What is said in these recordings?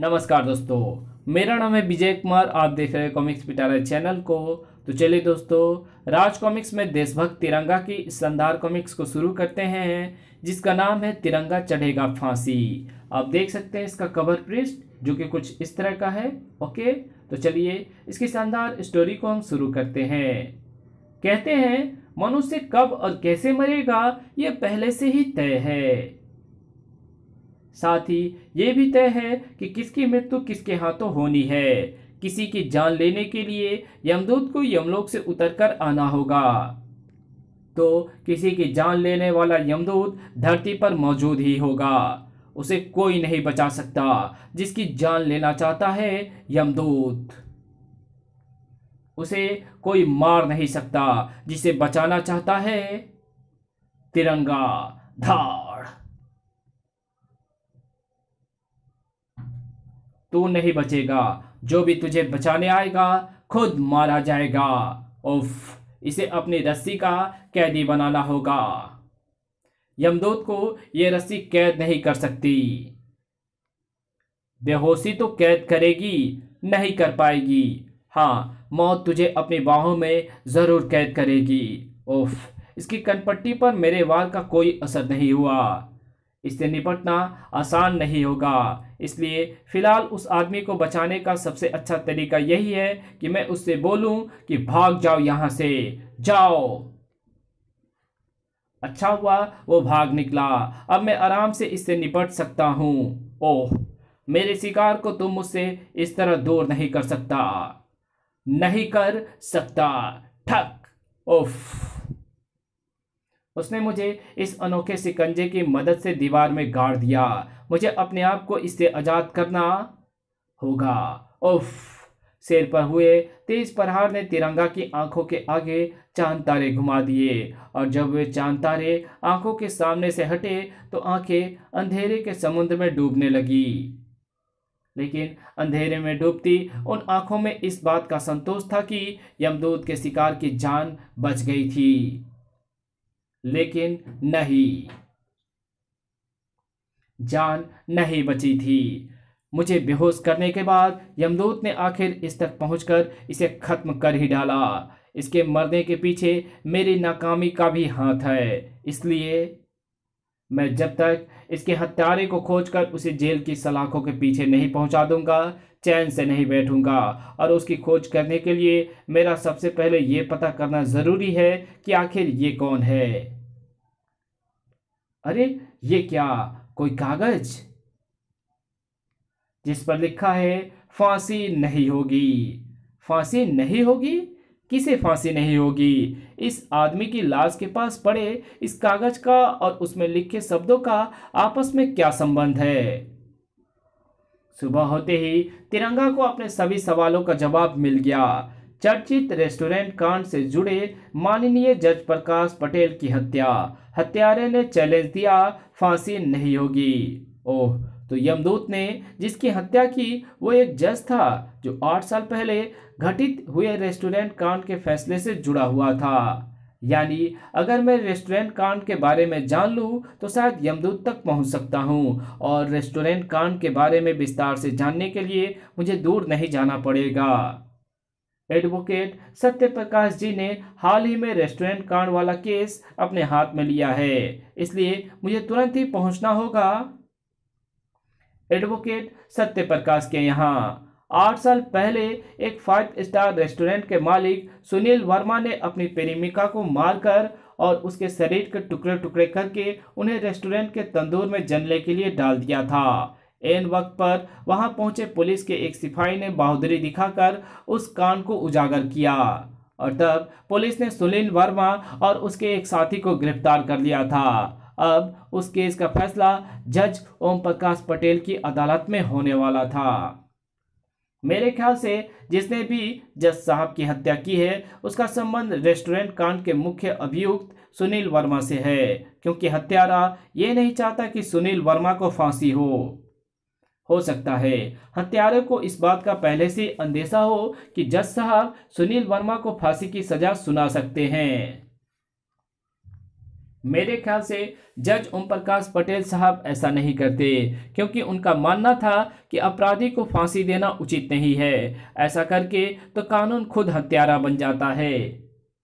नमस्कार दोस्तों मेरा नाम है विजय कुमार आप देख रहे हैं कॉमिक्स पिटारा चैनल को तो चलिए दोस्तों राज कॉमिक्स में देशभक्त तिरंगा की शानदार कॉमिक्स को शुरू करते हैं जिसका नाम है तिरंगा चढ़ेगा फांसी आप देख सकते हैं इसका कवर पृष्ठ जो कि कुछ इस तरह का है ओके तो चलिए इसकी शानदार स्टोरी को हम शुरू करते हैं कहते हैं मनुष्य कब और कैसे मरेगा ये पहले से ही तय है साथ ही ये भी तय है कि किसकी मृत्यु किसके हाथों होनी है किसी की जान लेने के लिए यमदूत को यमलोक से उतरकर आना होगा तो किसी की जान लेने वाला यमदूत धरती पर मौजूद ही होगा उसे कोई नहीं बचा सकता जिसकी जान लेना चाहता है यमदूत उसे कोई मार नहीं सकता जिसे बचाना चाहता है तिरंगा धा तू नहीं बचेगा जो भी तुझे बचाने आएगा खुद मारा जाएगा उफ इसे अपनी रस्सी का कैदी बनाना होगा यमदूत को यह रस्सी कैद नहीं कर सकती बेहोशी तो कैद करेगी नहीं कर पाएगी हाँ मौत तुझे अपनी बाहों में ज़रूर कैद करेगी उफ इसकी कनपट्टी पर मेरे वाल का कोई असर नहीं हुआ इससे निपटना आसान नहीं होगा इसलिए फ़िलहाल उस आदमी को बचाने का सबसे अच्छा तरीका यही है कि मैं उससे बोलूं कि भाग जाओ यहां से जाओ अच्छा हुआ वो भाग निकला अब मैं आराम से इससे निपट सकता हूं ओह मेरे शिकार को तुम मुझसे इस तरह दूर नहीं कर सकता नहीं कर सकता ठक ओफ उसने मुझे इस अनोखे सिकंजे की मदद से दीवार में गाड़ दिया मुझे अपने आप को इससे आज़ाद करना होगा उफ सिर पर हुए तेज प्रहार ने तिरंगा की आंखों के आगे चांद तारे घुमा दिए और जब वे चांद तारे आंखों के सामने से हटे तो आंखें अंधेरे के समुद्र में डूबने लगी लेकिन अंधेरे में डूबती उन आंखों में इस बात का संतोष था कि यमदूत के शिकार की जान बच गई थी लेकिन नहीं जान नहीं बची थी मुझे बेहोश करने के बाद यमदूत ने आखिर इस तक पहुंचकर इसे खत्म कर ही डाला इसके मरने के पीछे मेरी नाकामी का भी हाथ है इसलिए मैं जब तक इसके हत्यारे को खोजकर उसे जेल की सलाखों के पीछे नहीं पहुंचा दूंगा चैन से नहीं बैठूंगा और उसकी खोज करने के लिए मेरा सबसे पहले ये पता करना ज़रूरी है कि आखिर ये कौन है अरे ये क्या कोई कागज जिस पर लिखा है फांसी नहीं होगी फांसी नहीं होगी किसे फांसी नहीं होगी इस आदमी की लाश के पास पड़े इस कागज का और उसमें लिखे शब्दों का आपस में क्या संबंध है सुबह होते ही तिरंगा को अपने सभी सवालों का जवाब मिल गया चर्चित रेस्टोरेंट कांड से जुड़े माननीय जज प्रकाश पटेल की हत्या हत्यारे ने चैलेंज दिया फांसी नहीं होगी ओह तो यमदूत ने जिसकी हत्या की वो एक जज था जो आठ साल पहले घटित हुए रेस्टोरेंट कांड के फैसले से जुड़ा हुआ था यानी अगर मैं रेस्टोरेंट कांड के बारे में जान लूँ तो शायद यमदूत तक पहुँच सकता हूँ और रेस्टोरेंट कांड के बारे में विस्तार से जानने के लिए मुझे दूर नहीं जाना पड़ेगा एडवोकेट सत्य प्रकाश जी ने हाल ही में रेस्टोरेंट कांड वाला केस अपने हाथ में लिया है इसलिए मुझे तुरंत ही पहुंचना होगा एडवोकेट सत्य प्रकाश के यहाँ आठ साल पहले एक फाइव स्टार रेस्टोरेंट के मालिक सुनील वर्मा ने अपनी प्रेमिका को मारकर और उसके शरीर के टुकड़े टुकड़े करके उन्हें रेस्टोरेंट के तंदूर में जलने के लिए डाल दिया था एन वक्त पर वहां पहुंचे पुलिस के एक सिपाही ने बहादुरी दिखाकर उस कान को उजागर किया और तब पुलिस ने सुनील वर्मा और उसके एक साथी को गिरफ्तार कर लिया था अब उस केस का फैसला जज ओम प्रकाश पटेल की अदालत में होने वाला था मेरे ख्याल से जिसने भी जज साहब की हत्या की है उसका संबंध रेस्टोरेंट कांड के मुख्य अभियुक्त सुनील वर्मा से है क्योंकि हत्यारा ये नहीं चाहता कि सुनील वर्मा को फांसी हो हो सकता है हत्यारे को इस बात का पहले से अंदेशा हो कि जज साहब सुनील वर्मा को फांसी की सजा सुना सकते हैं मेरे ख्याल से जज ओम प्रकाश पटेल साहब ऐसा नहीं करते क्योंकि उनका मानना था कि अपराधी को फांसी देना उचित नहीं है ऐसा करके तो कानून खुद हत्यारा बन जाता है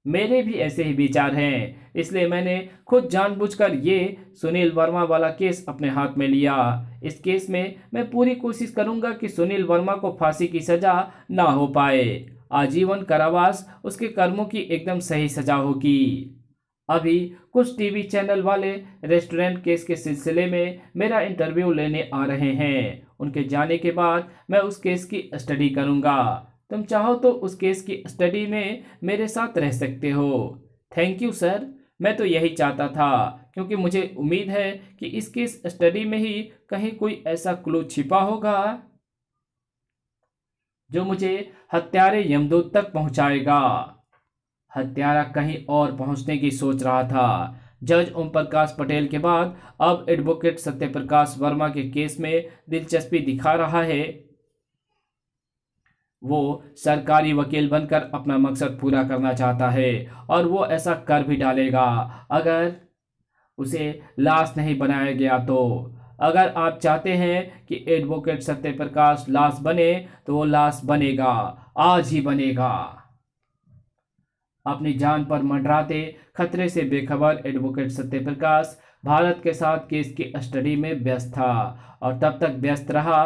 मेरे भी ऐसे ही विचार हैं इसलिए मैंने खुद जानबूझकर ये सुनील वर्मा वाला केस अपने हाथ में लिया इस केस में मैं पूरी कोशिश करूंगा कि सुनील वर्मा को फांसी की सज़ा ना हो पाए आजीवन कारावास उसके कर्मों की एकदम सही सज़ा होगी अभी कुछ टीवी चैनल वाले रेस्टोरेंट केस के सिलसिले में मेरा इंटरव्यू लेने आ रहे हैं उनके जाने के बाद मैं उस केस की स्टडी करूँगा तुम चाहो तो उस केस की स्टडी में मेरे साथ रह सकते हो थैंक यू सर मैं तो यही चाहता था क्योंकि मुझे उम्मीद है कि इस केस स्टडी में ही कहीं कोई ऐसा क्लू छिपा होगा जो मुझे हत्यारे यमदूत तक पहुंचाएगा हत्यारा कहीं और पहुंचने की सोच रहा था जज ओम प्रकाश पटेल के बाद अब एडवोकेट सत्यप्रकाश वर्मा के केस में दिलचस्पी दिखा रहा है वो सरकारी वकील बनकर अपना मकसद पूरा करना चाहता है और वो ऐसा कर भी डालेगा अगर उसे लाश नहीं बनाया गया तो अगर आप चाहते हैं कि एडवोकेट सत्यप्रकाश लाश बने तो वो लाश बनेगा आज ही बनेगा अपनी जान पर मंडराते खतरे से बेखबर एडवोकेट सत्य प्रकाश भारत के साथ केस की स्टडी में व्यस्त था और तब तक व्यस्त रहा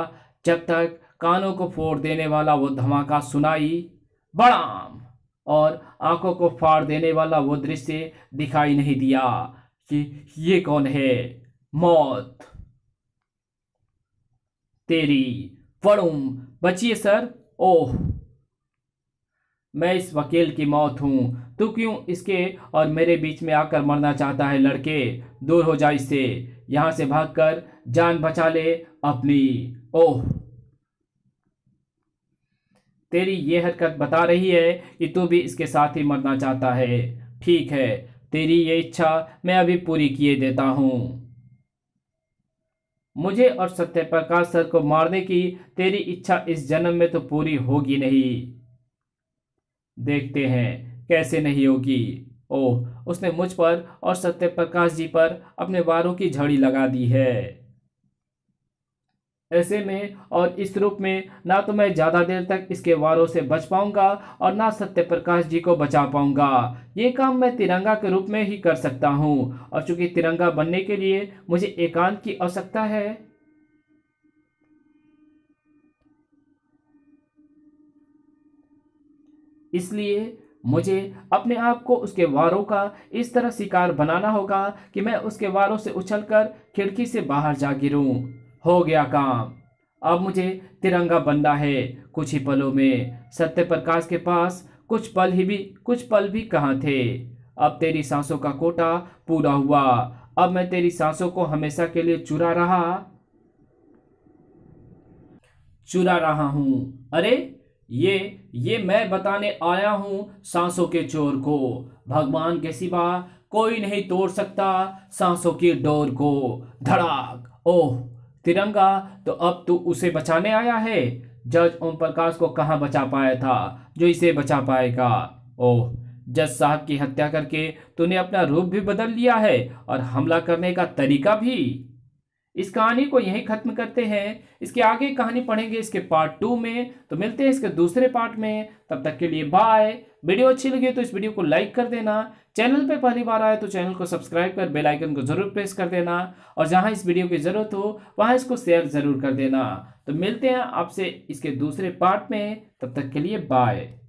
जब तक कानों को फोड़ देने वाला वो धमाका सुनाई बड़ाम और आंखों को फाड़ देने वाला वो दृश्य दिखाई नहीं दिया कि ये कौन है मौत तेरी पड़ूम बचिए सर ओह मैं इस वकील की मौत हूँ तू क्यों इसके और मेरे बीच में आकर मरना चाहता है लड़के दूर हो जा इससे यहाँ से भागकर जान बचा ले अपनी ओह तेरी ये हरकत बता रही है कि तू भी इसके साथ ही मरना चाहता है ठीक है तेरी ये इच्छा मैं अभी पूरी किए देता हूँ मुझे और सत्यप्रकाश सर को मारने की तेरी इच्छा इस जन्म में तो पूरी होगी नहीं देखते हैं कैसे नहीं होगी ओह उसने मुझ पर और सत्य प्रकाश जी पर अपने वारों की झड़ी लगा दी है ऐसे में और इस रूप में ना तो मैं ज़्यादा देर तक इसके वारों से बच पाऊंगा और ना सत्य प्रकाश जी को बचा पाऊंगा ये काम मैं तिरंगा के रूप में ही कर सकता हूँ और चूंकि तिरंगा बनने के लिए मुझे एकांत की आवश्यकता है इसलिए मुझे अपने आप को उसके वारों का इस तरह शिकार बनाना होगा कि मैं उसके वारों से उछलकर खिड़की से बाहर जा गिरूं हो गया काम अब मुझे तिरंगा बनना है कुछ ही पलों में सत्य प्रकाश के पास कुछ पल ही भी कुछ पल भी कहाँ थे अब तेरी सांसों का कोटा पूरा हुआ अब मैं तेरी सांसों को हमेशा के लिए चुरा रहा चुरा रहा हूं अरे ये ये मैं बताने आया हूँ सांसों के चोर को भगवान के सिवा कोई नहीं तोड़ सकता सांसों की डोर को धड़ाक ओह तिरंगा तो अब तू उसे बचाने आया है जज ओम प्रकाश को कहाँ बचा पाया था जो इसे बचा पाएगा ओह जज साहब की हत्या करके तूने अपना रूप भी बदल लिया है और हमला करने का तरीका भी इस कहानी को यहीं खत्म करते हैं इसके आगे कहानी पढ़ेंगे इसके पार्ट टू में तो मिलते हैं इसके दूसरे पार्ट में तब तक के लिए बाय वीडियो अच्छी लगी तो इस वीडियो को लाइक कर देना चैनल पे पहली बार आए तो चैनल को सब्सक्राइब कर बेल आइकन को जरूर प्रेस कर देना और जहां इस वीडियो की ज़रूरत हो वहां इसको शेयर ज़रूर कर देना तो मिलते हैं आपसे इसके दूसरे पार्ट में तब तक के लिए बाय